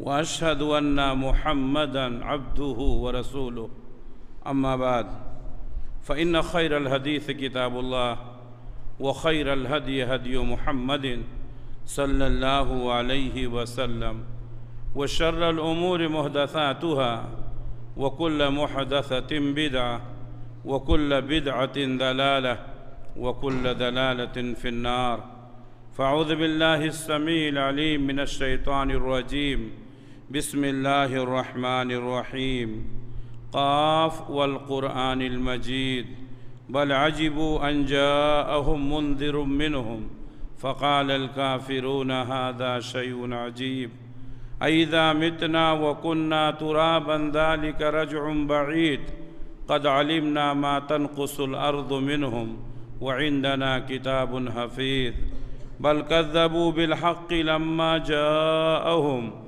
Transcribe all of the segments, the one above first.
واشهد ان محمدا عبده ورسوله اما بعد فان خير الحديث كتاب الله وخير الهدي هدي محمد صلى الله عليه وسلم وشر الامور محدثاتها وكل محدثه بدعه وكل بدعه ضلاله وكل دلاله في النار فاعوذ بالله السميع العليم من الشيطان الرجيم بسم الله الرحمن الرحيم قاف والقرآن المجيد بل عجبوا أن جاءهم منذر منهم فقال الكافرون هذا شيء عجيب أئذا متنا وكنا ترابا ذلك رجع بعيد قد علمنا ما تنقص الأرض منهم وعندنا كتاب حفيظ بل كذبوا بالحق لما جاءهم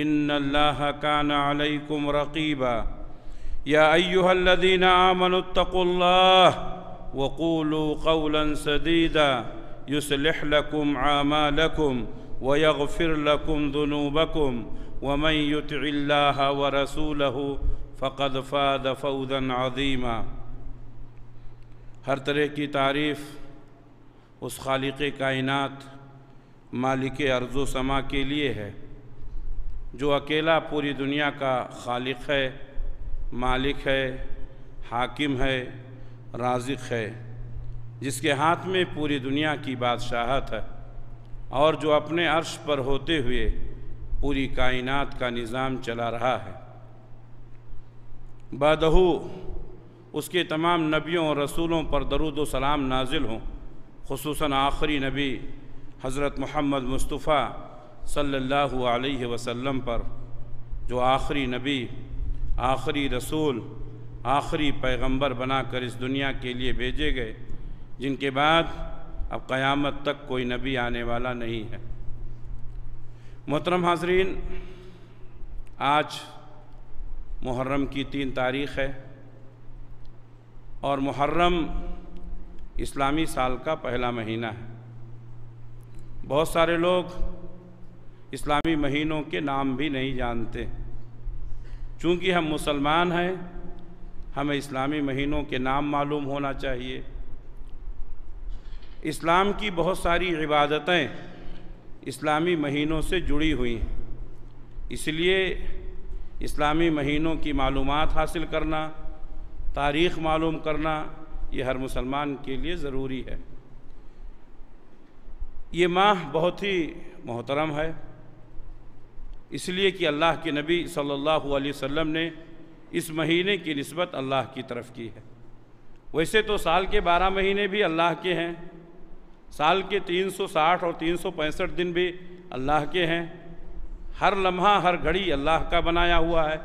इन अल्लाह कान अलैकुम रकीबा या अयुहल्लदीन आमनतकुल्लाह वक़ूलू कौला सदीदा युसलह लकुम आमा लकुम वयगफ़िर लकुम दुनूबकुम वमन युतल्लाह व रसूलह फ़कद फ़ाद फ़ौदन अदीमा हर तरह की तारीफ़ उस खालिक कायनत मालिक अर्ज़ो समा के लिए है जो अकेला पूरी दुनिया का खालिक है मालिक है हाकिम है राजिक है जिसके हाथ में पूरी दुनिया की बादशाहत है और जो अपने अर्श पर होते हुए पूरी कायनात का निज़ाम चला रहा है बदहू उसके तमाम नबियों और रसूलों पर दरुद सलाम नाजिल हों खूस आखिरी नबी हज़रत मोहम्मद मुस्तफ़ा सल्लल्लाहु अलैहि वसल्लम पर जो आखिरी नबी आखिरी रसूल आखिरी पैगंबर बनाकर इस दुनिया के लिए भेजे गए जिनके बाद अब क़यामत तक कोई नबी आने वाला नहीं है मोहतरम हाजरीन आज मुहर्रम की तीन तारीख़ है और मुहर्रम इस्लामी साल का पहला महीना है बहुत सारे लोग इस्लामी महीनों के नाम भी नहीं जानते चूँकि हम मुसलमान हैं हमें इस्लामी महीनों के नाम मालूम होना चाहिए इस्लाम की बहुत सारी इबादतें इस्लामी महीनों से जुड़ी हुई हैं इसलिए इस्लामी महीनों की मालूम हासिल करना तारीख़ मालूम करना ये हर मुसलमान के लिए ज़रूरी है ये माह बहुत ही मोहतरम है इसलिए कि अल्लाह के नबी सल्लल्लाहु अलैहि वसल्लम ने इस महीने की नस्बत अल्लाह की तरफ की है वैसे तो साल के बारह महीने भी अल्लाह के हैं साल के 360 और 365 दिन भी अल्लाह के हैं हर लम्हा हर घड़ी अल्लाह का बनाया हुआ है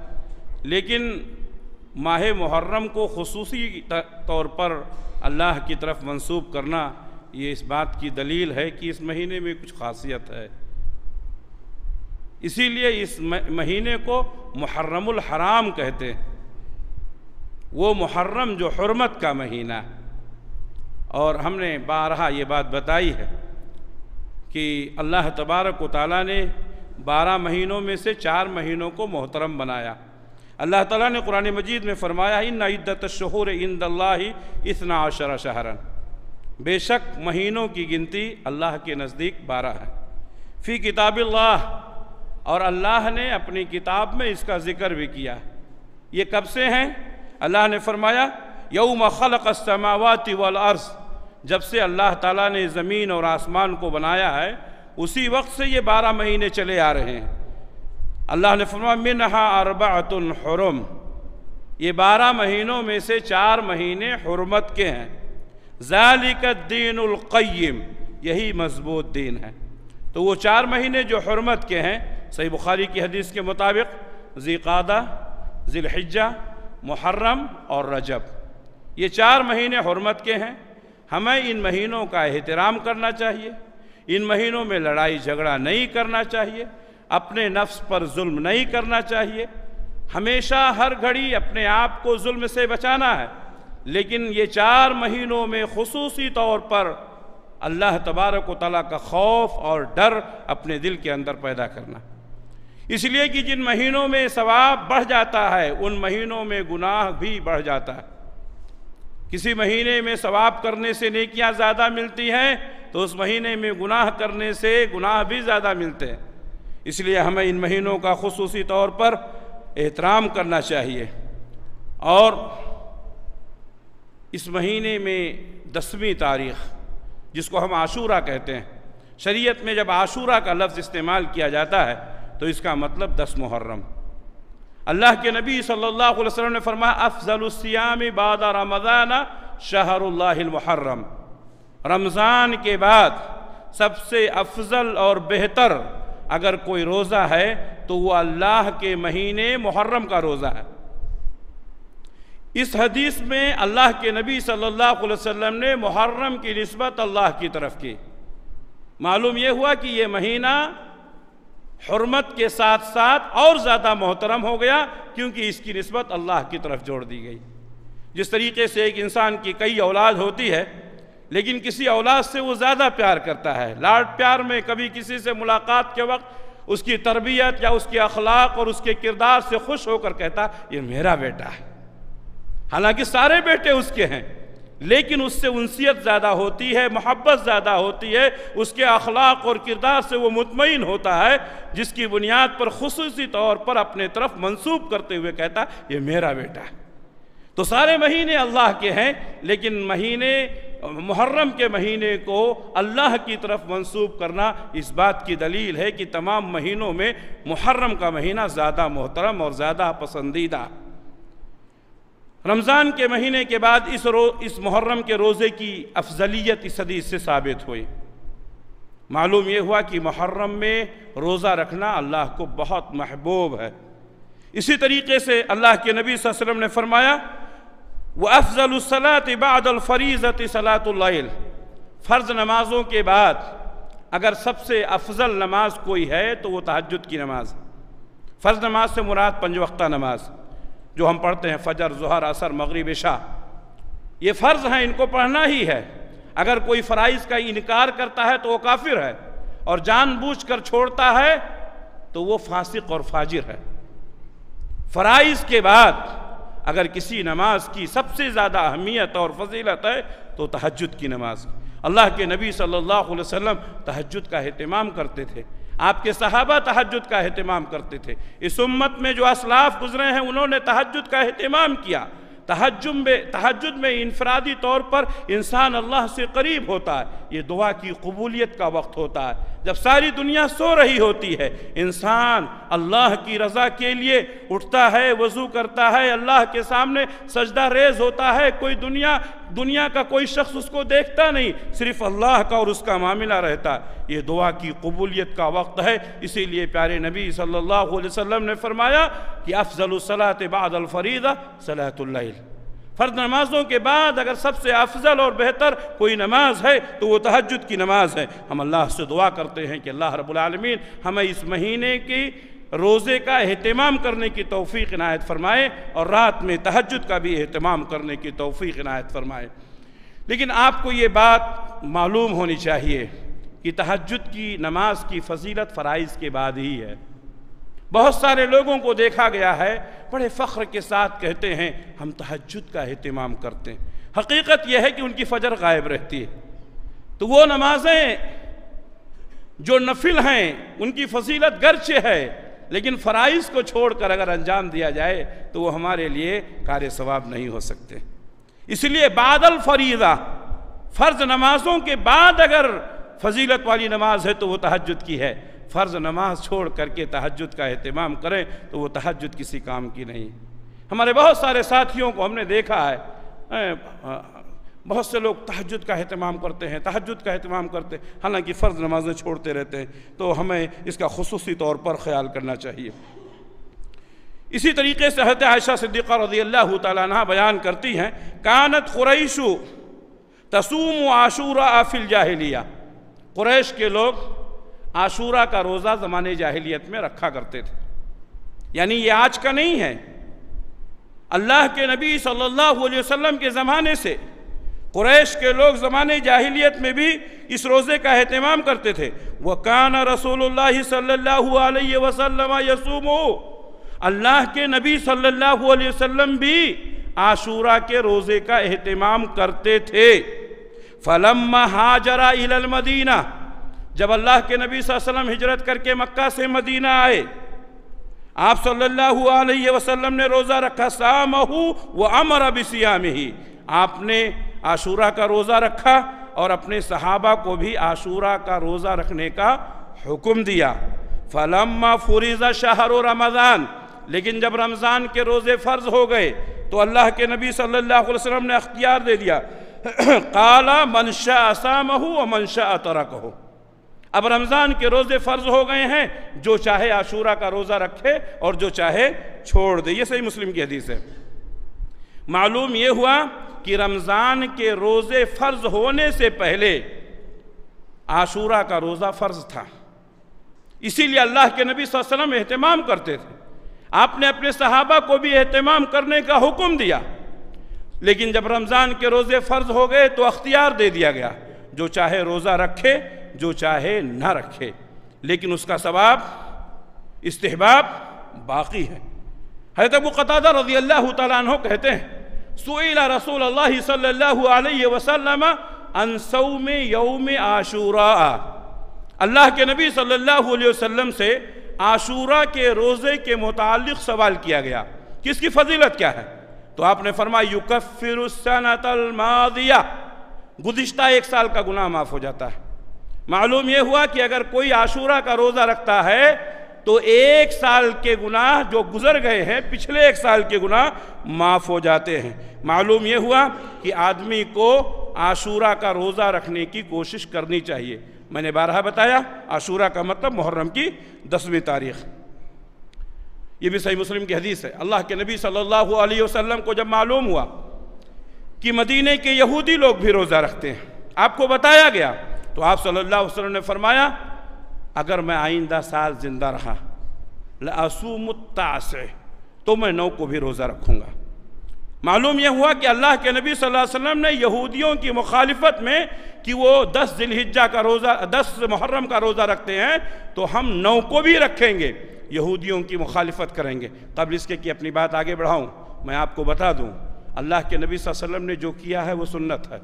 लेकिन माह मुहर्रम को खसूसी तौर पर अल्लाह की तरफ मंसूब करना ये इस बात की दलील है कि इस महीने में कुछ खासियत है इसीलिए इस महीने को मुहर्रमुल हराम कहते हैं वो मुहर्रम जो हरमत का महीना और हमने बारह ये बात बताई है कि अल्लाह तबारक ताली ने बारह महीनों में से चार महीनों को मोहतरम बनाया अल्लाह ताला ने कुरान मजीद में फरमाया इन नद्दत शहूर इंद इतना आशरा शहरन बेशक महीनों की गिनती अल्लाह के नज़दीक बारह है फ़ी किताबिल्लाह और अल्लाह ने अपनी किताब में इसका ज़िक्र भी किया ये कब से हैं अल्लाह ने फरमाया यौम खलक समावत अर्स जब से अल्लाह ताला ने ज़मीन और आसमान को बनाया है उसी वक्त से ये बारह महीने चले आ रहे हैं अल्लाह ने फरमा मिनहा अरबातुलहरम ये बारह महीनों में से चार महीने हरमत के हैं ज़ालिकद्दीनकैम यही मजबूत दीन है तो वो चार महीने जो हरमत के हैं सही बुखारी की हदीस के मुताबिक ज़ीक़ादा ज़िलहिजा मुहर्रम और रजब ये चार महीने हरमत के हैं हमें इन महीनों का एहतराम करना चाहिए इन महीनों में लड़ाई झगड़ा नहीं करना चाहिए अपने नफ्स पर जुल्म नहीं करना चाहिए हमेशा हर घड़ी अपने आप को जुल्म से बचाना है लेकिन ये चार महीनों में खसूसी तौर पर अल्लाह तबारक वाली का खौफ और डर अपने दिल के अंदर पैदा करना इसलिए कि जिन महीनों में सवाब बढ़ जाता है उन महीनों में गुनाह भी बढ़ जाता है किसी महीने में सवाब करने से नेकियां ज़्यादा मिलती हैं तो उस महीने में गुनाह करने से गुनाह भी ज़्यादा मिलते हैं इसलिए हमें इन महीनों का खसूसी तौर पर एहतराम करना चाहिए और इस महीने में दसवीं तारीख जिसको हम आशूरा कहते हैं शरीयत में जब आशूरा का लफ्ज़ इस्तेमाल किया जाता है तो इसका मतलब दस मुहर्रम अल्लाह के नबी सल्लल्लाहु अलैहि वसल्लम ने फरमाया अफजलसियाम बाद रमज़ान मुहर्रम रमज़ान के बाद सबसे अफजल और बेहतर अगर कोई रोज़ा है तो वो अल्लाह के महीने मुहर्रम का रोज़ा है इस हदीस में अल्लाह के नबी सल्लल्लाहु अलैहि वसल्लम ने मुहर्रम की नस्बत अल्लाह की तरफ की मालूम यह हुआ कि यह महीना हरमत के साथ साथ और ज़्यादा मोहतरम हो गया क्योंकि इसकी नस्बत अल्लाह की तरफ जोड़ दी गई जिस तरीके से एक इंसान की कई औलाद होती है लेकिन किसी औलाद से वो ज़्यादा प्यार करता है लाड प्यार में कभी किसी से मुलाकात के वक्त उसकी तरबियत या उसके अखलाक और उसके किरदार से खुश होकर कहता ये मेरा बेटा है हालांकि सारे बेटे उसके हैं लेकिन उससे उनसीत ज़्यादा होती है मोहब्बत ज़्यादा होती है उसके अखलाक और किरदार से वो मुतमिन होता है जिसकी बुनियाद पर खसूसी तौर पर अपने तरफ मंसूब करते हुए कहता ये मेरा बेटा है तो सारे महीने अल्लाह के हैं लेकिन महीने मुहर्रम के महीने को अल्लाह की तरफ मंसूब करना इस बात की दलील है कि तमाम महीनों में मुहर्रम का महीना ज़्यादा मोहतरम और ज़्यादा पसंदीदा रमज़ान के महीने के बाद इस रो इस मुहर्रम के रोज़े की अफजलियत इस सदी से साबित हुई मालूम यह हुआ कि मुहर्रम में रोज़ा रखना अल्लाह को बहुत महबूब है इसी तरीके से अल्लाह के नबी वसल्लम ने फरमाया व अफजलसलात इबादलफ़रीजत सलातल फ़र्ज़ नमाज़ों के बाद अगर सबसे अफजल नमाज कोई है तो वह तहजद की नमाज फ़र्ज़ नमाज से मुराद पंज वक्ता नमाज़ जो हम पढ़ते हैं फजर जहर असर मगरब शाह ये फ़र्ज़ हैं इनको पढ़ना ही है अगर कोई फ़राइज़ का इनकार करता है तो वो काफिर है और बूझ कर छोड़ता है तो वो फासिक और फाजिर है फ़राइज़ के बाद अगर किसी नमाज की सबसे ज़्यादा अहमियत और फजीलत है तो तहजद की नमाज की अल्लाह के नबी सल्लल्लाहु अलैहि वसल्लम तहजद का अहतमाम करते थे आपके सहाबा तहजद का अहतमाम करते थे इस उम्मत में जो असलाफ गुजरे हैं उन्होंने तहजद का अहतमाम किया तहजुम में तहजद में इनफरादी तौर पर इंसान अल्लाह से करीब होता है ये दुआ की कबूलियत का वक्त होता है जब सारी दुनिया सो रही होती है इंसान अल्लाह की रज़ा के लिए उठता है वज़ू करता है अल्लाह के सामने सजदा रेज होता है कोई दुनिया दुनिया का कोई शख्स उसको देखता नहीं सिर्फ अल्लाह का और उसका मामला रहता है ये दुआ की कबूलियत का वक्त है इसीलिए प्यारे नबी सल्लल्लाहु अलैहि वसल्लम ने फरमाया कि अफजलसलात बाद अलफरीदा सलातुल्ल फ़र्द नमाज़ों के बाद अगर सबसे अफजल और बेहतर कोई नमाज है तो वह तहजद की नमाज है हम अल्लाह से दुआ करते हैं कि अल्लाह रबालमीन हमें इस महीने की रोज़े का अहतमाम करने की तोफ़ी इनायत फरमाए और रात में तहजद का भी अहतमाम करने की तोफ़ी इनायत फरमाए लेकिन आपको ये बात मालूम होनी चाहिए कि तहजद की नमाज की फजीलत फ़राइज़ के बाद ही है बहुत सारे लोगों को देखा गया है बड़े फ़ख्र के साथ कहते हैं हम तहजद का अहतमाम करते हैं हकीकत यह है कि उनकी फ़जर गायब रहती है तो वो नमाजें जो नफिल हैं उनकी फजीलत गर्च है लेकिन फ़राइज़ को छोड़कर अगर अंजाम दिया जाए तो वो हमारे लिए कार्य सवाब नहीं हो सकते इसलिए बादल फरीदा फ़र्ज नमाजों के बाद अगर फजीलत वाली नमाज है तो वो तहजद की है फ़र्ज़ नमाज छोड़ करके तहजद का अहतमाम करें तो वो तहजद किसी काम की नहीं हमारे बहुत सारे साथियों को हमने देखा है बहुत से लोग तहजद का अहतमाम करते हैं तहजद का अहतमाम करते हैं हालांकि फ़र्ज़ नमाजें छोड़ते रहते हैं तो हमें इसका खसूसी तौर पर ख्याल करना चाहिए इसी तरीके से हत आयशा सिद्दीक़ रजी अल्लाह तह बयान करती हैं कानत कुरैशु तसूम आशूरा आफिल जाहलिया कुरैश के लोग आशूरा का रोज़ा ज़माने जाहिलियत में रखा करते थे यानी ये आज का नहीं है अल्लाह के नबी सल्लल्लाहु अलैहि वसल्लम के ज़माने से कुरैश के लोग ज़माने जाहिलियत में भी इस रोज़े का अहतमाम करते थे वह कान रसूल वसलम यसूम अल्लाह के नबी सल्लल्लाहु अलैहि वसल्लम भी आशूरा के रोज़े का अहतमाम करते थे फलम हाजरा इलमदीना जब अल्लाह के नबी वसल्लम हिजरत करके मक्का से मदीना आए आप सल्लल्लाहु अलैहि वसल्लम ने रोज़ा रखा सामहू व अमर अबिसियाम ही आपने आशूरा का रोज़ा रखा और अपने सहाबा को भी आशूरा का रोज़ा रखने का हुक्म दिया फलम्मा फुरीज़ा शहर रमज़ान लेकिन जब रमज़ान के रोज़े फ़र्ज हो गए तो अल्लाह के नबी सल्लल्लाहु अलैहि वसल्लम ने अख्तियार दे दिया काला मनशा हो व मनशा अतरक हो अब रमज़ान के रोज़े फ़र्ज हो गए हैं जो चाहे आशूरा का रोज़ा रखे और जो चाहे छोड़ दे ये सही मुस्लिम की हदीस है मालूम ये हुआ कि रमज़ान के रोज़े फ़र्ज होने से पहले आशूरा का रोज़ा फ़र्ज था इसीलिए अल्लाह के नबी वसल्लम अहतमाम करते थे आपने अपने सहाबा को भी अहतमाम करने का हुक्म दिया लेकिन जब रमज़ान के रोज़े फ़र्ज हो गए तो अख्तियार दे दिया गया जो चाहे रोज़ा रखे जो चाहे ना रखे लेकिन उसका सवाब इस्तेहबाब बाकी है हजरत अबू कतादा रजी अल्लाह तु कहते हैं सुला रसूल अल्लाह सल्लल्लाहु वसल्लम अनसौम यौम आशूरा अल्लाह के नबी सल्लल्लाहु अलैहि वसल्लम से आशूरा के रोज़े के मुतालिक सवाल किया गया कि इसकी फजीलत क्या है तो आपने फरमाया युकफ़िर गुज्त एक साल का गुनाह माफ़ हो जाता है मालूम यह हुआ कि अगर कोई आशूरा का रोज़ा रखता है तो एक साल के गुनाह जो गुजर गए हैं पिछले एक साल के गुनाह माफ़ हो जाते हैं मालूम यह हुआ कि आदमी को आशूरा का रोज़ा रखने की कोशिश करनी चाहिए मैंने बारह बताया आशूरा का मतलब मुहर्रम की दसवीं तारीख ये भी सही मुस्लिम की हदीस है अल्लाह के नबी सल्लल्लाहु अलैहि वसल्लम को जब मालूम हुआ कि मदीने के यहूदी लोग भी रोज़ा रखते हैं आपको बताया गया तो आप सल्लल्लाहु अलैहि वसल्लम ने फरमाया अगर मैं आइंदा साल ज़िंदा रहा लसूमता से तो मैं नौ को भी रोज़ा रखूँगा मालूम यह हुआ कि अल्लाह के नबी सल्लल्लाहु अलैहि वसल्लम ने यहूदियों की मुखालफत में कि वो दस जिलहिजा का रोज़ा दस मुहर्रम का रोज़ा रखते हैं तो हम नौ को भी रखेंगे यहूदियों की मुखालफत करेंगे कबल इसके कि अपनी बात आगे बढ़ाऊँ मैं आपको बता दूँ अल्लाह के नबी वसल्लम ने जो किया है वो सुन्नत है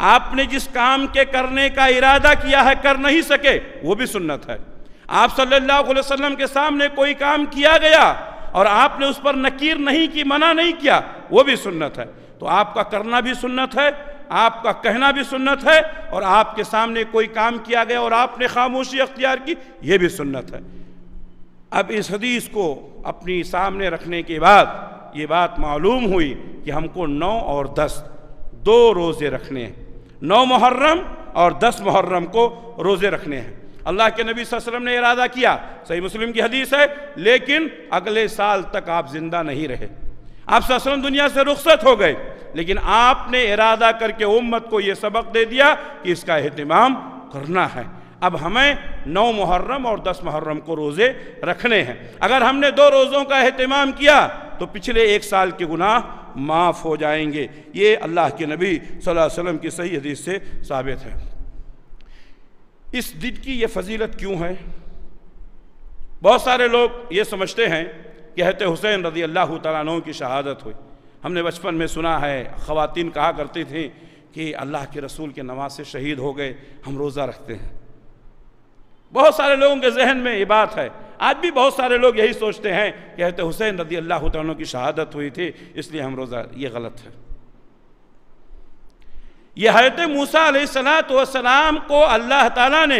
आपने जिस काम के करने का इरादा किया है कर नहीं सके वो भी सुन्नत है आप सल्लल्लाहु अलैहि वसल्लम के सामने कोई काम किया गया और आपने उस पर नकीर नहीं की मना नहीं किया वो भी सुन्नत है तो आपका करना भी सुन्नत है आपका कहना भी सुन्नत है और आपके सामने कोई काम किया गया और आपने खामोशी अख्तियार की ये भी सुन्नत है अब इस हदीस को अपनी सामने रखने के बाद ये बात मालूम हुई कि हमको नौ और दस दो रोज़े रखने हैं नौ मुहर्रम और दस मुहर्रम को रोज़े रखने हैं अल्लाह के नबी वसल्लम ने इरादा किया सही मुस्लिम की हदीस है लेकिन अगले साल तक आप ज़िंदा नहीं रहे आप वसल्लम दुनिया से रुखसत हो गए लेकिन आपने इरादा करके उम्मत को यह सबक दे दिया कि इसका अहतमाम करना है अब हमें नौ मुहर्रम और दस मुहर्रम को रोज़े रखने हैं अगर हमने दो रोज़ों का अहतमाम किया तो पिछले एक साल के गुनाह माफ़ हो जाएंगे ये अल्लाह के नबी सल्लल्लाहु अलैहि वसल्लम की सही हदीस से साबित है इस दिन की ये फजीलत क्यों है बहुत सारे लोग ये समझते हैं कि हुसैन रज़ी अल्लाह तु की शहादत हुई हमने बचपन में सुना है ख़वातीन कहा करती थी कि अल्लाह के रसूल के नमाज से शहीद हो गए हम रोज़ा रखते हैं बहुत सारे लोगों के जहन में ये बात है आज भी बहुत सारे लोग यही सोचते हैं कहते हुसैन रदी अल्लाह तनों की शहादत हुई थी इसलिए हम रोज़ा ये गलत है यह हैत मूसा सलाम को अल्लाह ताला ने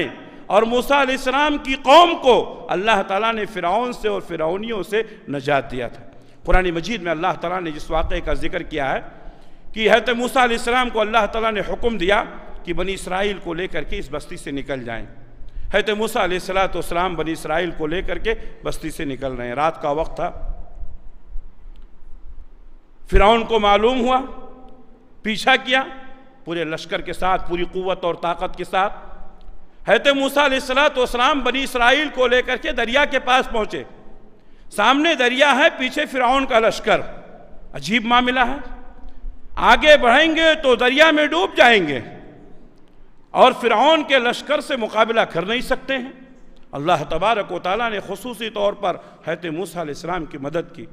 और मूसा सलाम की कौम को अल्लाह ताला ने फ़िरौन से और फ़िरौनियों से नजात दिया था कुरान मजीद में अल्लाह ताला ने जिस वाक़े का जिक्र किया है कि हरत मूसा सलाम को अल्लाह ताला ने हुक्म दिया कि बनी इसराइल को लेकर के इस बस्ती से निकल जाएं हत मूसा सलाम बनी इसराइल को लेकर के बस्ती से निकल रहे हैं रात का वक्त था फिराउन को मालूम हुआ पीछा किया पूरे लश्कर के साथ पूरी कुत और ताकत के साथ हैत मूसा सलाम बनी इसराइल को लेकर के दरिया के पास पहुंचे सामने दरिया है पीछे फिराउन का लश्कर अजीब मामला है आगे बढ़ेंगे तो दरिया में डूब जाएंगे और फ़िरौन के लश्कर से मुकाबला कर नहीं सकते हैं अल्लाह तबारक वाली ने खसूसी तौर पर हैत मूसम की मदद की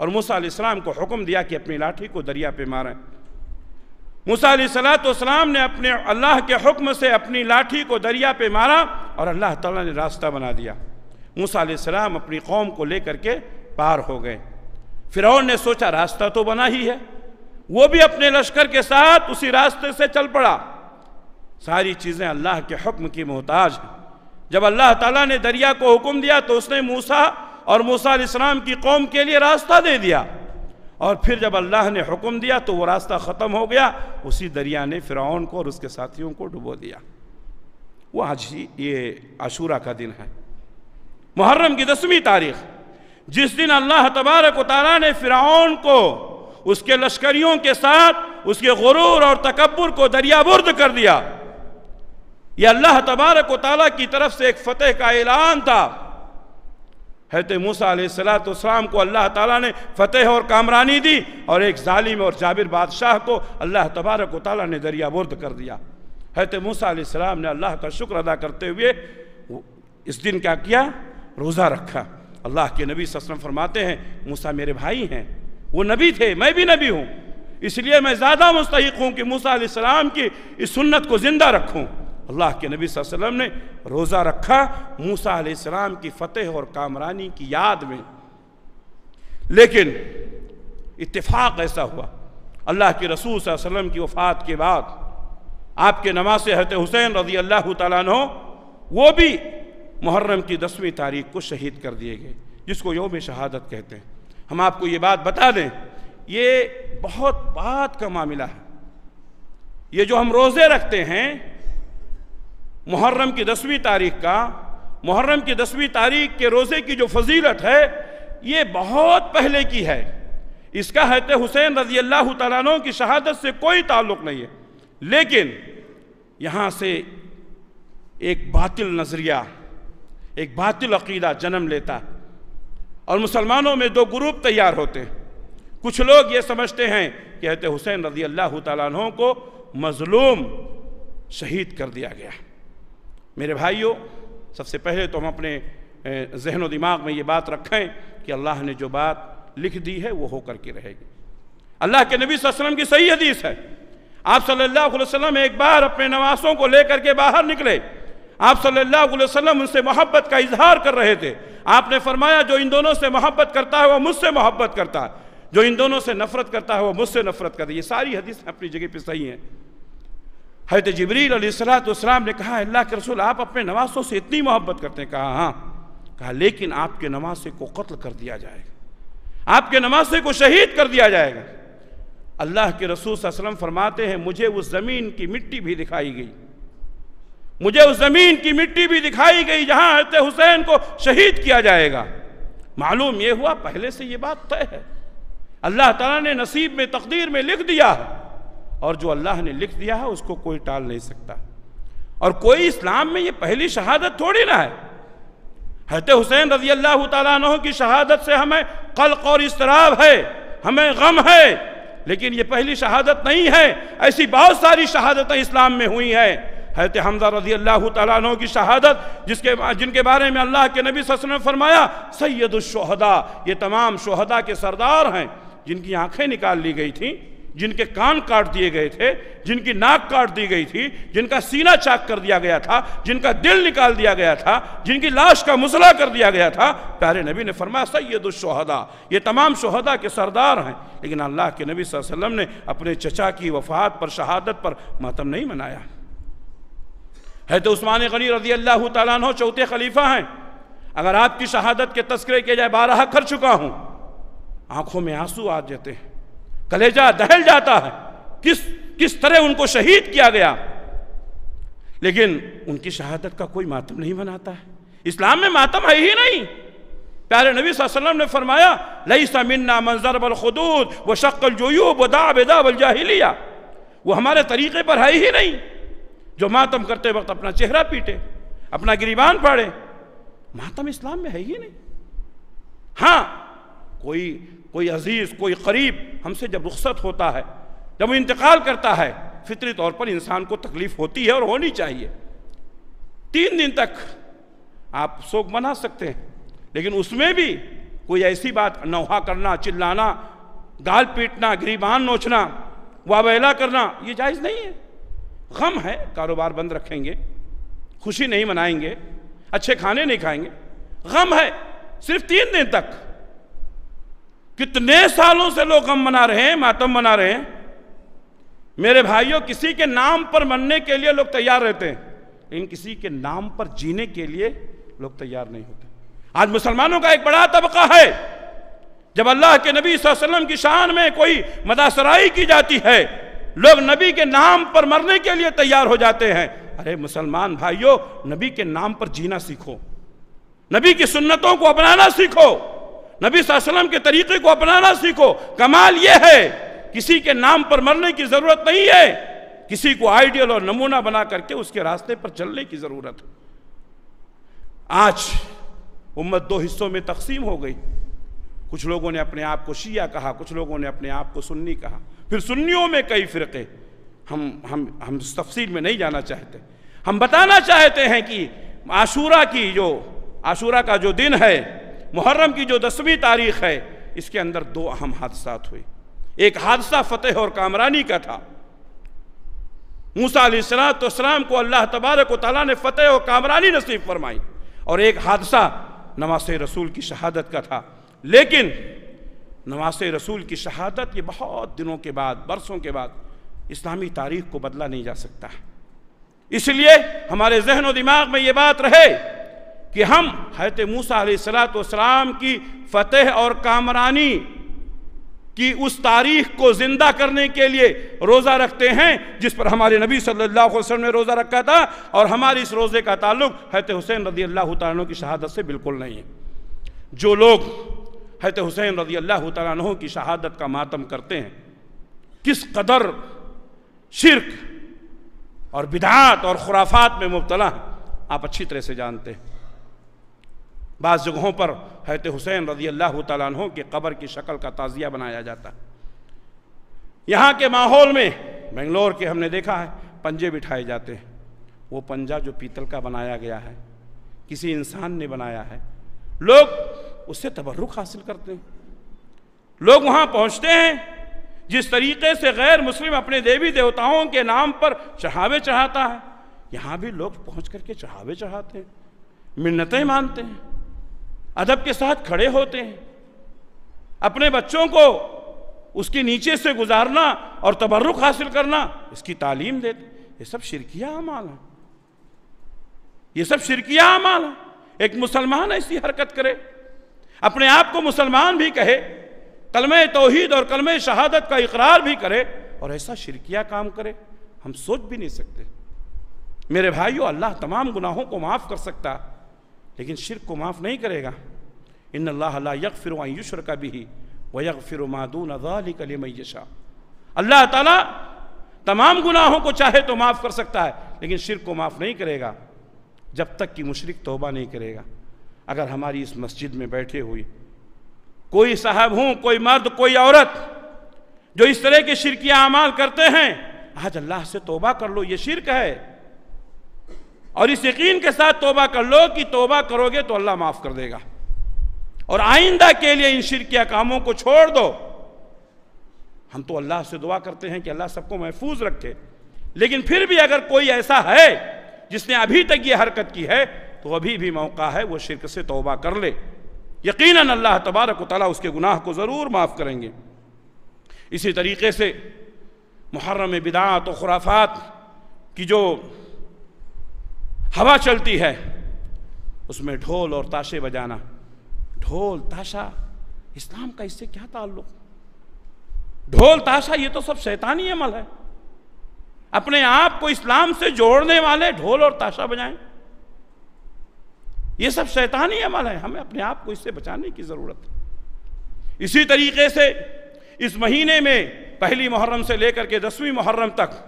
और मूसम को हुक्म दिया कि अपनी लाठी को दरिया पर मारें मूसलाम ने अपने अल्लाह के हुक्म से अपनी लाठी को दरिया पर मारा और अल्लाह तला ने रास्ता बना दिया मूसम अपनी कौम को लेकर के पार हो गए फिरौन ने सोचा रास्ता तो बना ही है वो भी अपने लश्कर के साथ उसी रास्ते से चल पड़ा सारी चीज़ें अल्लाह के हुक्म की मोहताज हैं जब अल्लाह ताला ने दरिया को हुक्म दिया तो उसने मूसा और मूसा इस्लाम की कौम के लिए रास्ता दे दिया और फिर जब अल्लाह ने हुक्म दिया तो वो रास्ता ख़त्म हो गया उसी दरिया ने फ़िरौन को और उसके साथियों को डुबो दिया वो आज ही ये आशूरा का दिन है मुहर्रम की दसवीं तारीख जिस दिन अल्लाह तबारक तारा ने फ़िरौन को उसके लश्करियों के साथ उसके गुरूर और तकबर को दरियाबुर्द कर दिया यह अल्लाह तबारक वाली की तरफ से एक फ़तेह का ऐलान था हजरत मूसलाम को अल्लाह ताला ने फ़तेह और कामरानी दी और एक ालिम और जाबिर बादशाह को अल्लाह तबारक वाली ने दरिया बुर्द कर दिया हजरत मूसलाम ने अल्लाह का शुक्र अदा करते हुए इस दिन क्या किया रोज़ा रखा अल्लाह के नबी ससरम फरमाते हैं मूसा मेरे भाई हैं वो नबी थे मैं भी नबी हूँ इसलिए मैं ज़्यादा मुस्तक हूँ कि मूसा की इस सुन्नत को ज़िंदा रखूँ अल्लाह के नबी वसल्लम ने रोज़ा रखा मूसा सलाम की फ़तेह और कामरानी की याद में लेकिन इत्तेफाक ऐसा हुआ अल्लाह के रसूल वसल्लम की वफ़ात के बाद आपके नमाज हरत हुसैन रजी अल्लाह तु वो भी मुहर्रम की दसवीं तारीख को शहीद कर दिए गए जिसको योम शहादत कहते हैं हम आपको ये बात बता दें ये बहुत बात का मामला है ये जो हम रोज़े रखते हैं मुहर्रम की दसवीं तारीख का मुहर्रम की दसवीं तारीख के रोज़े की जो फजीलत है ये बहुत पहले की है इसका हैत हुसैन रजी अल्लाह तु की शहादत से कोई ताल्लुक नहीं है लेकिन यहाँ से एक बातिल नज़रिया एक बातिल अकीदा जन्म लेता और मुसलमानों में दो ग्रुप तैयार होते हैं कुछ लोग ये समझते हैं कि हत हुसैन रजी अल्लाह तु को मज़लूम शहीद कर दिया गया मेरे भाइयों सबसे पहले तो हम अपने जहन दिमाग में ये बात रखें कि अल्लाह ने जो बात लिख दी है वो होकर के रहेगी अल्लाह के नबी वसल्लम की सही हदीस है आप सल्लल्लाहु अलैहि वसल्लम एक बार अपने नवासों को लेकर के बाहर निकले आप सल्लल्लाहु अलैहि वसल्लम उनसे मोहब्बत का इजहार कर रहे थे आपने फरमाया जो इन दोनों से मोहब्बत करता है वह मुझसे मोहब्बत करता है जो इन दोनों से नफरत करता है वह मुझसे नफरत करता है ये सारी हदीस अपनी जगह पर सही हैं हजरत जबरील सलाम ने कहा अल्लाह के रसूल आप अपने नवासों से इतनी मोहब्बत करते हैं कहा हाँ कहा लेकिन आपके नवासे को कत्ल कर दिया जाएगा आपके नवासे को शहीद कर दिया जाएगा अल्लाह के रसूल वसलम फरमाते हैं मुझे उस ज़मीन की मिट्टी भी दिखाई गई मुझे उस ज़मीन की मिट्टी भी दिखाई गई जहाँ हजरत हुसैन को शहीद किया जाएगा मालूम यह हुआ पहले से ये बात तय है अल्लाह ताला ने नसीब में तकदीर में लिख दिया है और जो अल्लाह ने लिख दिया है उसको कोई टाल नहीं सकता और कोई इस्लाम में ये पहली शहादत थोड़ी ना है हजरत हुसैन रजी अल्लाह तहों की शहादत से हमें कल्क और इसराब है हमें गम है लेकिन ये पहली शहादत नहीं है ऐसी बहुत सारी शहादतें इस्लाम में हुई हैं हैत हमजा रजी अल्लाह तु की शहादत जिसके जिनके बारे में अल्लाह के नबी सस ने फरमाया सैदुलशहदा ये तमाम शहदा के सरदार हैं जिनकी आँखें निकाल ली गई थी जिनके कान काट दिए गए थे जिनकी नाक काट दी गई थी जिनका सीना चाक कर दिया गया था जिनका दिल निकाल दिया गया था जिनकी लाश का मुसला कर दिया गया था प्यारे नबी ने फरमाया सैद शहदा ये तमाम शहदा के सरदार हैं लेकिन अल्लाह के नबी वसल्लम ने अपने चचा की वफात पर शहादत पर मातम नहीं मनाया है तो उस्मान गनी रजी अल्लाह तला चौथे खलीफा हैं अगर आपकी शहादत के तस्करे किए जाए बारह कर चुका हूँ आंखों में आंसू आ जाते हैं कलेजा दहल जाता है किस किस तरह उनको शहीद किया गया लेकिन उनकी शहादत का कोई मातम नहीं बनाता है इस्लाम में मातम है ही नहीं प्यारे नबी वसल्लम ने फरमाया लई समिन्ना मंजर बलखदूद व शक्ल बदा बेदा बल बलजाहिलिया वो हमारे तरीके पर है ही नहीं जो मातम करते वक्त अपना चेहरा पीटे अपना गिरीबान फाड़े मातम इस्लाम में है ही नहीं हाँ कोई कोई अजीज़ कोई करीब हमसे जब रुख्सत होता है जब वो इंतकाल करता है फितरी तौर पर इंसान को तकलीफ़ होती है और होनी चाहिए तीन दिन तक आप शोक मना सकते हैं लेकिन उसमें भी कोई ऐसी बात नौहा करना चिल्लाना गाल पीटना गरीबान नोचना वावेला करना ये जायज़ नहीं है गम है कारोबार बंद रखेंगे खुशी नहीं मनाएंगे अच्छे खाने नहीं खाएंगे गम है सिर्फ तीन दिन तक कितने सालों से लोग हम मना रहे हैं मातम मना रहे हैं मेरे भाइयों किसी के नाम पर मनने के लिए लोग तैयार रहते हैं लेकिन किसी के नाम पर जीने के लिए लोग तैयार नहीं होते आज मुसलमानों का एक बड़ा तबका है जब अल्लाह के नबी वसल्लम की शान में कोई मदासराई की जाती है लोग नबी के नाम पर मरने के लिए तैयार हो जाते हैं अरे मुसलमान भाइयों नबी के नाम पर जीना सीखो नबी की सुन्नतों को अपनाना सीखो नबी वसल्लम के तरीके को अपनाना सीखो कमाल यह है किसी के नाम पर मरने की ज़रूरत नहीं है किसी को आइडियल और नमूना बना करके उसके रास्ते पर चलने की ज़रूरत है आज उम्मत दो हिस्सों में तकसीम हो गई कुछ लोगों ने अपने आप को शिया कहा कुछ लोगों ने अपने आप को सुन्नी कहा फिर सुन्नियों में कई फ़िरके हम हम हम तफसील में नहीं जाना चाहते हम बताना चाहते हैं कि आशूरा की जो आशूरा का जो दिन है मुहर्रम की जो दसवीं तारीख है इसके अंदर दो अहम हादसा हुए एक हादसा फतेह और कामरानी का था मूसा सलाम को अल्लाह तबारक तला ने फतेह और कामरानी नसीब फरमाई और एक हादसा नवास रसूल की शहादत का था लेकिन नवास रसूल की शहादत ये बहुत दिनों के बाद बरसों के बाद इस्लामी तारीख को बदला नहीं जा सकता इसलिए हमारे जहन व दिमाग में ये बात रहे कि हम हैत मूसा सलाम की फतेह और कामरानी की उस तारीख को ज़िंदा करने के लिए रोज़ा रखते हैं जिस पर हमारे नबी सल्लल्लाहु अलैहि वसल्लम ने रोज़ा रखा था और हमारे इस रोज़े का ताल्लुक हैत हुसैन रदी अल्लाह तु की शहादत से बिल्कुल नहीं है जो लोग हैत हुसैन रदी अल्लाह तु की शहादत का मातम करते हैं किस कदर शिरक और बिदात और खुराफात में मुबतला आप अच्छी तरह से जानते हैं बाज़ जगहों पर हैत हुसैन रजी अल्लाह तहों की कबर की शक्ल का ताज़िया बनाया जाता है यहाँ के माहौल में बेंगलोर के हमने देखा है पंजे बिठाए जाते हैं वो पंजा जो पीतल का बनाया गया है किसी इंसान ने बनाया है लोग उससे तबर्रुक हासिल करते हैं लोग वहाँ पहुँचते हैं जिस तरीके से गैर मुस्लिम अपने देवी देवताओं के नाम पर चढ़ावे चढ़ाता है यहाँ भी लोग पहुँच करके चढ़ावे चढ़ाते हैं मिन्नतें मानते हैं अदब के साथ खड़े होते हैं अपने बच्चों को उसके नीचे से गुजारना और तबर्रुक हासिल करना इसकी तालीम देते ये सब शिरकिया अमाल है ये सब शिरकिया अमाल है एक मुसलमान ऐसी हरकत करे अपने आप को मुसलमान भी कहे कलम तोहद और कलम शहादत का इकरार भी करे और ऐसा शिरकिया काम करे हम सोच भी नहीं सकते मेरे भाइयों अल्लाह तमाम गुनाहों को माफ़ कर सकता है लेकिन शिरक को माफ़ नहीं करेगा इन यक फिर युशर का भी व यक फिर मादून मैशा अल्लाह ताला तमाम गुनाहों को चाहे तो माफ़ कर सकता है लेकिन शिर को माफ़ नहीं करेगा जब तक कि मुशरक तोबा नहीं करेगा अगर हमारी इस मस्जिद में बैठे हुए कोई साहब हूँ कोई मर्द कोई औरत जो इस तरह के शिरकिया अमाल करते हैं आज अल्लाह से तोबा कर लो ये शिरक है और इस यकीन के साथ तोबा कर लो कि तोबा करोगे तो अल्लाह माफ़ कर देगा और आइंदा के लिए इन शिरकिया कामों को छोड़ दो हम तो अल्लाह से दुआ करते हैं कि अल्लाह सबको महफूज रखे लेकिन फिर भी अगर कोई ऐसा है जिसने अभी तक यह हरकत की है तो अभी भी मौका है वह शिरक से तोबा कर ले यकीन अल्लाह तबारक ताली उसके गुनाह को ज़रूर माफ़ करेंगे इसी तरीके से मुहर्रम बिदात और ख़ुराफात की जो हवा चलती है उसमें ढोल और ताशे बजाना ढोल ताशा इस्लाम का इससे क्या ताल्लुक ढोल ताशा ये तो सब शैतानी अमल है अपने आप को इस्लाम से जोड़ने वाले ढोल और ताशा बजाएं ये सब शैतानी अमल है हमें अपने आप को इससे बचाने की ज़रूरत है इसी तरीके से इस महीने में पहली मुहर्रम से लेकर के दसवीं मुहर्रम तक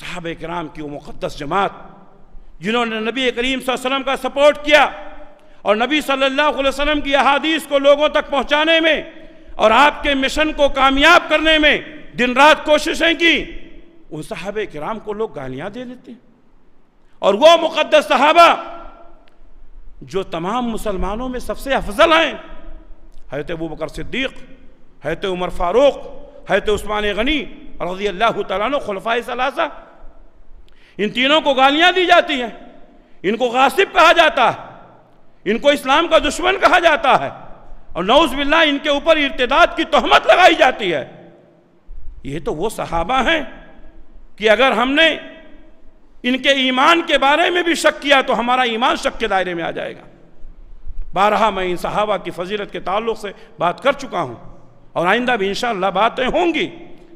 साहब कराम की वो मुक़दस जमात जिन्होंने नबी करीम वसल्लम का सपोर्ट किया और नबी सल्लल्लाहु अलैहि वसल्लम की अहादीस को लोगों तक पहुंचाने में और आपके मिशन को कामयाब करने में दिन रात कोशिशें की उन साहब कराम को लोग गालियां दे देते हैं और वो मुकदस साहबा जो तमाम मुसलमानों में सबसे अफजल हैं हैत अबू बकर सिद्दीक हैत उमर फ़ारूक हैत उस्मान गनी रजी अल्लाह तुलफा सलासा इन तीनों को गालियां दी जाती हैं इनको गासिब कहा जाता है इनको इस्लाम का दुश्मन कहा जाता है और नौज बिल्ला इनके ऊपर इर्तदाद की तहमत लगाई जाती है ये तो वो सहाबा हैं कि अगर हमने इनके ईमान के बारे में भी शक किया तो हमारा ईमान शक के दायरे में आ जाएगा बारह मैं इन सहाबा की फजीलत के ताल्लुक से बात कर चुका हूँ और आइंदा भी इन बातें होंगी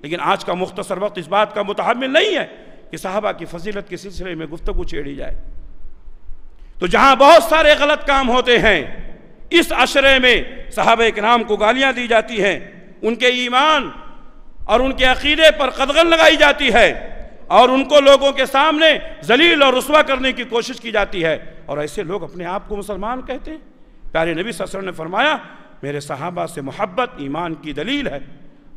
लेकिन आज का मुख्तसर वक्त इस बात का मुतहमिल नहीं है कि साहबा की फजीलत के सिलसिले में गुफ्तु छेड़ी जाए तो जहां बहुत सारे गलत काम होते हैं इस अशरे में साहब के नाम को गालियां दी जाती हैं उनके ईमान और उनके अकीदे पर कदगन लगाई जाती है और उनको लोगों के सामने जलील और रसवा करने की कोशिश की जाती है और ऐसे लोग अपने आप को मुसलमान कहते हैं प्यारे नबी ससर ने फरमाया मेरे सहाबा से मोहब्बत ईमान की दलील है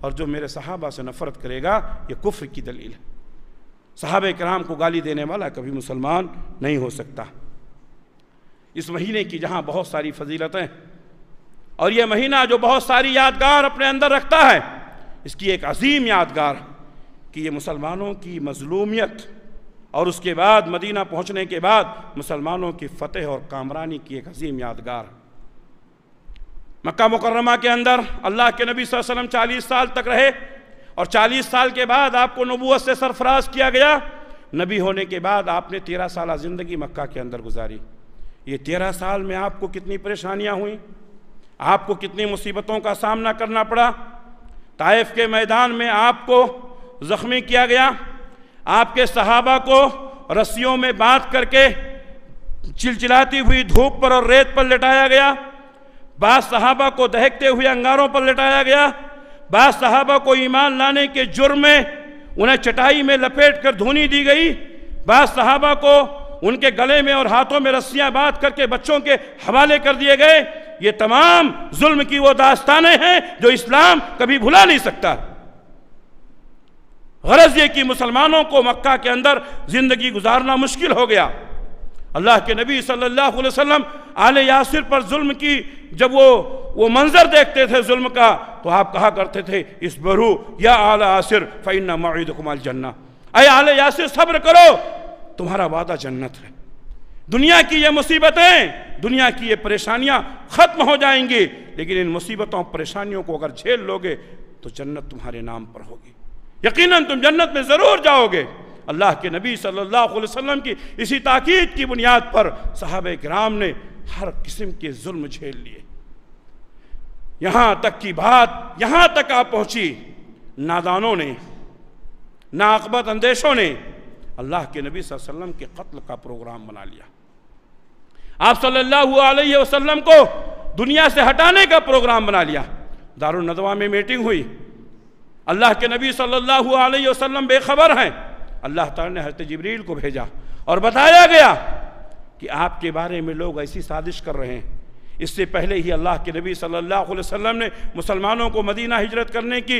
और जो मेरे साहबा से नफरत करेगा ये कुफ्र की दलील है साहब कराम को गाली देने वाला कभी मुसलमान नहीं हो सकता इस महीने की जहाँ बहुत सारी फजीलतें और यह महीना जो बहुत सारी यादगार अपने अंदर रखता है इसकी एक अजीम यादगार कि ये मुसलमानों की मजलूमियत और उसके बाद मदीना पहुंचने के बाद मुसलमानों की फतेह और कामरानी की एक अजीम यादगार मक्का मुकर्रमा के अंदर अल्लाह के नबी वसल्लम चालीस साल तक रहे और 40 साल के बाद आपको नबूत से सरफराज किया गया नबी होने के बाद आपने तेरह साल ज़िंदगी मक्का के अंदर गुजारी ये तेरह साल में आपको कितनी परेशानियाँ हुई आपको कितनी मुसीबतों का सामना करना पड़ा ताइफ के मैदान में आपको ज़ख्मी किया गया आपके सहाबा को रस्सियों में बांध करके चिलचिलाती हुई धूप पर और रेत पर लटाया गया बाद सहाबा को दहकते हुए अंगारों पर लटाया गया बाद सहाबा को ईमान लाने के जुर्म में उन्हें चटाई में लपेट कर धोनी दी गई बासहाबा को उनके गले में और हाथों में रस्सियां बांध करके बच्चों के हवाले कर दिए गए ये तमाम जुल्म की वो दास्तानें हैं जो इस्लाम कभी भुला नहीं सकता गरज ये कि मुसलमानों को मक्का के अंदर ज़िंदगी गुजारना मुश्किल हो गया अल्लाह के नबी सल्लल्लाहु अलैहि वसल्लम आल यासिर पर जुल्म की जब वो वो मंजर देखते थे जुल्म का तो आप कहा करते थे इस बरू या आला यासिर फ़ैन मद कुमाल जन्ना अरे आल यासिर सब्र करो तुम्हारा वादा जन्नत है दुनिया की ये मुसीबतें दुनिया की ये परेशानियां ख़त्म हो जाएंगी लेकिन इन मुसीबतों परेशानियों को अगर झेल लोगे तो जन्नत तुम्हारे नाम पर होगी यकीनन तुम जन्नत में ज़रूर जाओगे अल्लाह के नबी सल्लल्लाहु अलैहि वसल्लम की इसी ताकीद की बुनियाद पर साहब कराम ने हर किस्म के जुल्म झेल लिए यहां तक की बात यहां तक आ पहुंची नादानों ने नाकबत अंदेशों ने अल्लाह के नबी वसल्लम के कत्ल का प्रोग्राम बना लिया आप सल्लल्लाहु अलैहि वसल्लम को दुनिया से हटाने का प्रोग्राम बना लिया दारुल नदवा में मीटिंग हुई अल्लाह के नबी सल्लल्लाहु अलैहि वसल्लम बेखबर हैं अल्लाह ताला ने हजरत जबरील को भेजा और बताया गया कि आपके बारे में लोग ऐसी साजिश कर रहे हैं इससे पहले ही अल्लाह के नबी सल्लल्लाहु अलैहि वसल्लम ने मुसलमानों को मदीना हिजरत करने की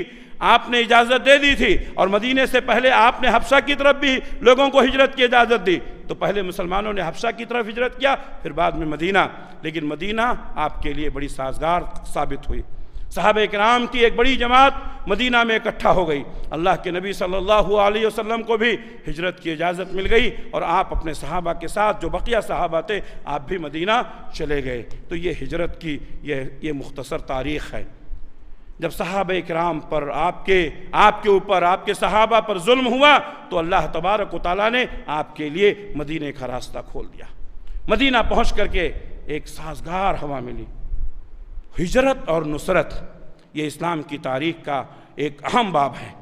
आपने इजाज़त दे दी थी और मदीने से पहले आपने हफ्सा की तरफ भी लोगों को हिजरत की इजाज़त दी तो पहले मुसलमानों ने हफ्सा की तरफ हिजरत किया फिर बाद में मदीना लेकिन मदीना आपके लिए बड़ी साजगार साबित हुई साहब कराम की एक बड़ी जमात मदीना में इकट्ठा हो गई अल्लाह के नबी सल्लल्लाहु अलैहि वसल्लम को भी हिजरत की इजाज़त मिल गई और आप अपने सहाबा के साथ जो बकिया सहाबा थे आप भी मदीना चले गए तो ये हिजरत की ये ये मुख्तसर तारीख़ है जब साहब कराम पर आपके आपके ऊपर आपके सहाबा पर जुल्म हुआ तो अल्लाह तबारक तला ने आपके लिए मदीने का रास्ता खोल दिया मदीना पहुँच करके एक साजगार हवा मिली हिजरत और नुसरत ये इस्लाम की तारीख का एक अहम बाब है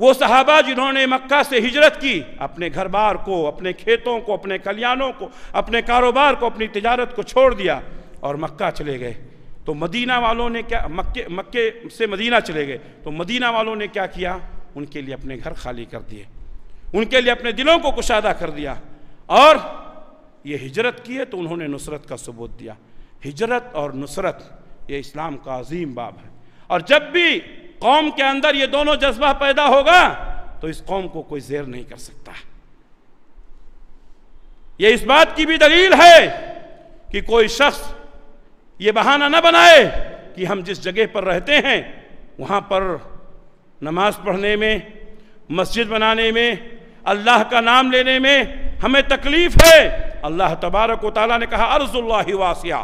वो सहाबा जिन्होंने मक्का से हिजरत की अपने घर बार को अपने खेतों को अपने कल्याणों को अपने कारोबार को अपनी तजारत को छोड़ दिया और मक्का चले गए तो मदीना वालों ने क्या मक्के मक्के से मदीना चले गए तो मदीना वालों ने क्या किया उनके लिए अपने घर खाली कर दिए उनके लिए अपने दिलों को कुशादा कर दिया और ये हिजरत की है तो उन्होंने नुसरत का सबूत दिया हिजरत और नुसरत ये इस्लाम का अजीम बाब है और जब भी कौम के अंदर ये दोनों जज्बा पैदा होगा तो इस कौम को कोई जेर नहीं कर सकता ये इस बात की भी दलील है कि कोई शख्स ये बहाना न बनाए कि हम जिस जगह पर रहते हैं वहां पर नमाज पढ़ने में मस्जिद बनाने में अल्लाह का नाम लेने में हमें तकलीफ़ है अल्लाह तबारक वाली ने कहा अर्जुल्ला वासिया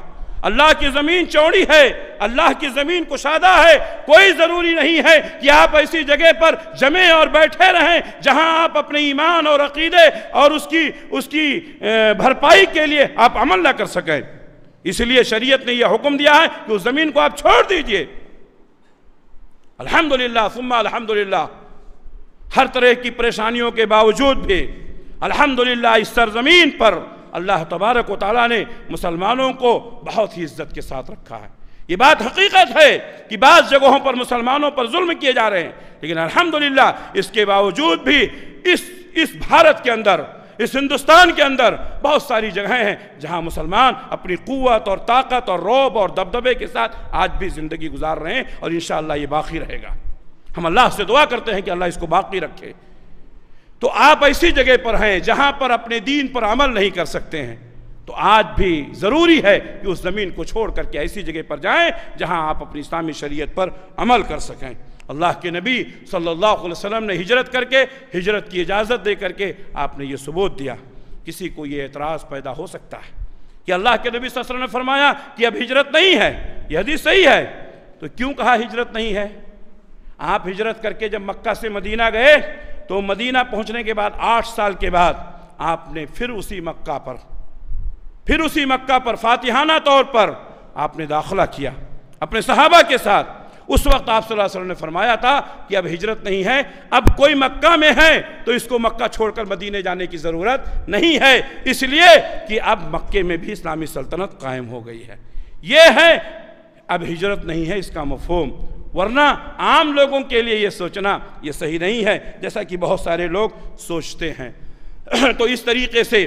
अल्लाह की ज़मीन चौड़ी है अल्लाह की ज़मीन कुशादा है कोई ज़रूरी नहीं है कि आप ऐसी जगह पर जमे और बैठे रहें जहां आप अपने ईमान और अकीदे और उसकी उसकी भरपाई के लिए आप अमल ना कर सकें इसलिए शरीयत ने यह हुक्म दिया है कि उस ज़मीन को आप छोड़ दीजिए अल्हम्दुलिल्लाह सुम्मा अल्हम्दुलिल्लाह हर तरह की परेशानियों के बावजूद भी अल्हम्दुलिल्लाह इस सरजमीन पर अल्लाह तबारक व ने मुसलमानों को बहुत ही इज्जत के साथ रखा है ये बात हकीकत है कि बाज़ जगहों पर मुसलमानों पर जुल्म किए जा रहे हैं लेकिन अल्हम्दुलिल्लाह इसके बावजूद भी इस इस भारत के अंदर इस हिंदुस्तान के अंदर बहुत सारी जगहें हैं जहां मुसलमान अपनी कुत और ताकत और रोब और दबदबे के साथ आज भी ज़िंदगी गुजार रहे हैं और इन ये बाकी रहेगा हम अल्लाह से दुआ करते हैं कि अल्लाह इसको बाकी रखे तो आप ऐसी जगह पर हैं जहां पर अपने दीन पर अमल नहीं कर सकते हैं तो आज भी ज़रूरी है कि उस ज़मीन को छोड़ करके ऐसी जगह पर जाएं जहां आप अपनी इस्लामी शरीयत पर अमल कर सकें अल्लाह के नबी सल्लल्लाहु अलैहि वसल्लम ने हिजरत करके हिजरत की इजाज़त दे करके आपने ये सबूत दिया किसी को ये एतराज़ पैदा हो सकता है कि अल्लाह के नबी वसल्लम ने फरमाया कि अब हिजरत नहीं है यह हदीस सही है तो क्यों कहा हिजरत नहीं है आप हिजरत करके जब मक्का से मदीना गए तो मदीना पहुंचने के बाद आठ साल के बाद आपने फिर उसी मक्का पर फिर उसी मक्का पर फातिहाना तौर पर आपने दाखिला किया अपने सहाबा के साथ उस वक्त आप सल्लल्लाहु अलैहि वसल्लम ने फरमाया था कि अब हिजरत नहीं है अब कोई मक्का में है तो इसको मक्का छोड़कर मदीने जाने की ज़रूरत नहीं है इसलिए कि अब मक्के में भी इस्लामी सल्तनत कायम हो गई है यह है अब हिजरत नहीं है इसका मफहम वरना आम लोगों के लिए ये सोचना ये सही नहीं है जैसा कि बहुत सारे लोग सोचते हैं तो इस तरीके से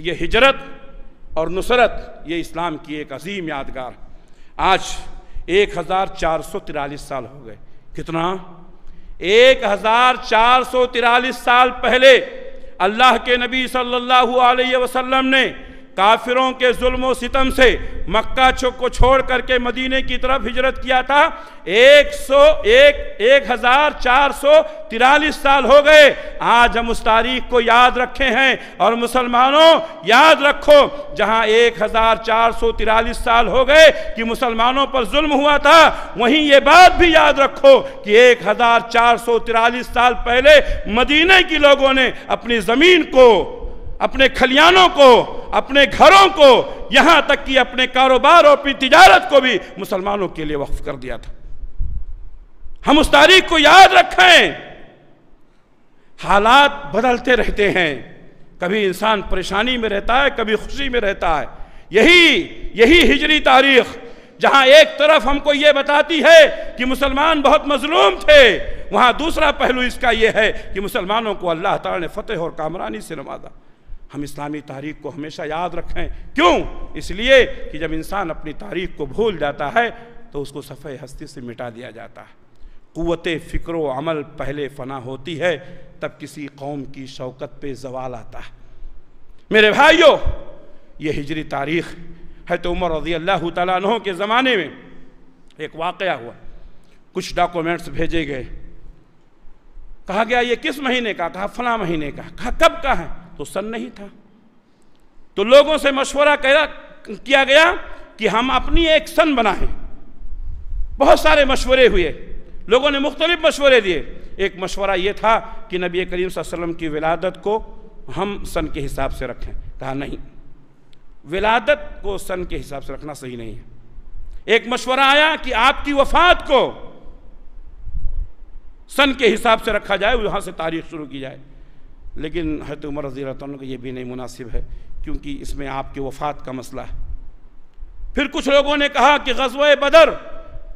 ये हिजरत और नुसरत ये इस्लाम की एक अजीम यादगार आज एक हज़ार चार सौ तिरालीस साल हो गए कितना एक हज़ार चार सौ तिरालीस साल पहले अल्लाह के नबी सल्लल्लाहु अलैहि वसल्लम ने काफिरों के जुल्म सितम से मक्का को छोड़ करके मदीने की तरफ हिजरत किया था एक सौ एक एक हज़ार चार सौ तिरालीस साल हो गए आज हम उस तारीख को याद रखे हैं और मुसलमानों याद रखो जहाँ एक हज़ार चार सौ तिरालीस साल हो गए कि मुसलमानों पर जुल्म हुआ था वहीं ये बात भी याद रखो कि एक हज़ार चार सौ तिरालीस साल पहले मदीने के लोगों ने अपनी ज़मीन को अपने खलियानों को अपने घरों को यहां तक कि अपने कारोबार और अपनी तिजारत को भी मुसलमानों के लिए वक्फ कर दिया था हम उस तारीख को याद रखें हालात बदलते रहते हैं कभी इंसान परेशानी में रहता है कभी खुशी में रहता है यही यही हिजरी तारीख जहां एक तरफ हमको ये बताती है कि मुसलमान बहुत मजलूम थे वहां दूसरा पहलू इसका यह है कि मुसलमानों को अल्लाह ताला ने फतेह और कामरानी से नवाजा हम इस्लामी तारीख को हमेशा याद रखें क्यों इसलिए कि जब इंसान अपनी तारीख को भूल जाता है तो उसको सफ़े हस्ती से मिटा दिया जाता है क़वत फ़िक्र अमल पहले फना होती है तब किसी कौम की शौकत पे जवाल आता है मेरे भाइयों ये हिजरी तारीख है तो उमर रजी अल्लाह तु के ज़माने में एक वाक़ हुआ कुछ डॉक्यूमेंट्स भेजे गए कहा गया ये किस महीने का कहा फ़ला महीने का कहा कब का है तो सन नहीं था तो लोगों से मशवरा किया गया कि हम अपनी एक सन बनाएं बहुत सारे मशवरे हुए लोगों ने मुख्तलिफ मशवरे दिए एक मशवरा यह था कि नबी करीम वसल्लम की विलादत को हम सन के हिसाब से रखें कहा नहीं विलादत को सन के हिसाब से रखना सही नहीं है एक मशवरा आया कि आपकी वफात को सन के हिसाब से रखा जाए वहां से तारीख शुरू की जाए लेकिन हत उमर रजी को ये भी नहीं मुनासिब है क्योंकि इसमें आपके वफात का मसला है फिर कुछ लोगों ने कहा कि गजब बदर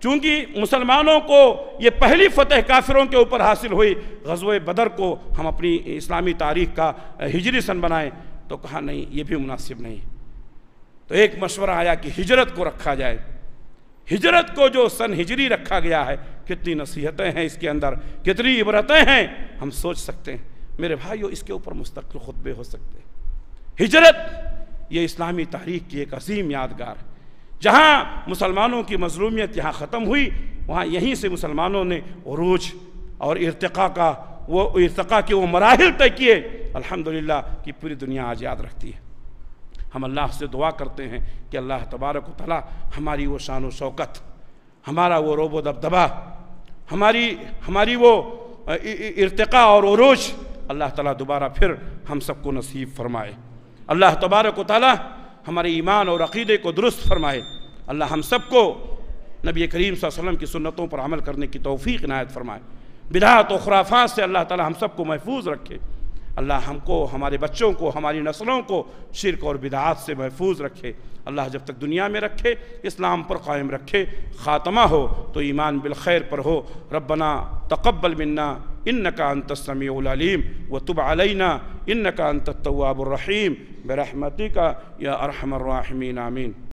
चूँकि मुसलमानों को ये पहली फतह काफिरों के ऊपर हासिल हुई गजब बदर को हम अपनी इस्लामी तारीख का हिजरी सन बनाएं तो कहा नहीं ये भी मुनासिब नहीं तो एक मशवरा आया कि हिजरत को रखा जाए हिजरत को जो सन हिजरी रखा गया है कितनी नसीहतें हैं इसके अंदर कितनी इबरतें हैं हम सोच सकते हैं मेरे भाइयों इसके ऊपर मुस्तकिल खुतबे हो सकते हैं हिजरत ये इस्लामी तहरीक की एक अजीम यादगार है जहाँ मुसलमानों की मजलूमियत यहाँ ख़त्म हुई वहाँ यहीं से मुसलमानों ने अरूज और इरतका का वो इरतका के वो मराहल तय किए अल्हम्दुलिल्लाह कि पूरी दुनिया आज याद रखती है हम अल्लाह से दुआ करते हैं कि अल्लाह तबारक तला हमारी वो शान शौकत हमारा वो रोबो दबदबा हमारी हमारी वो इरतका और अरूज अल्लाह ताला दोबारा फिर हम सबको नसीब फरमाए अल्लाह तबारक ताली हमारे ईमान और अकीदे को दुरुस्त फरमाए अल्लाह हम सबको नबी करीम वसल्लम की सुन्नतों पर अमल करने की तोफ़ी नायत फरमाए बिदात व खुराफात से अल्लाह ताला हम सबको महफूज रखे अल्लाह हमको हमारे बच्चों को हमारी नस्लों को शिरक और बिदात से महफूज रखे अल्लाह जब तक दुनिया में रखे इस्लाम पर कायम रखे ख़ात्मा हो तो ईमान बिलखैर पर हो रबना तकबल मन्ना इन का अंतसमीम व तुब अलैना इन का अंतवाबरहीम बरहमती का या अरहमर्राहमीन आमीन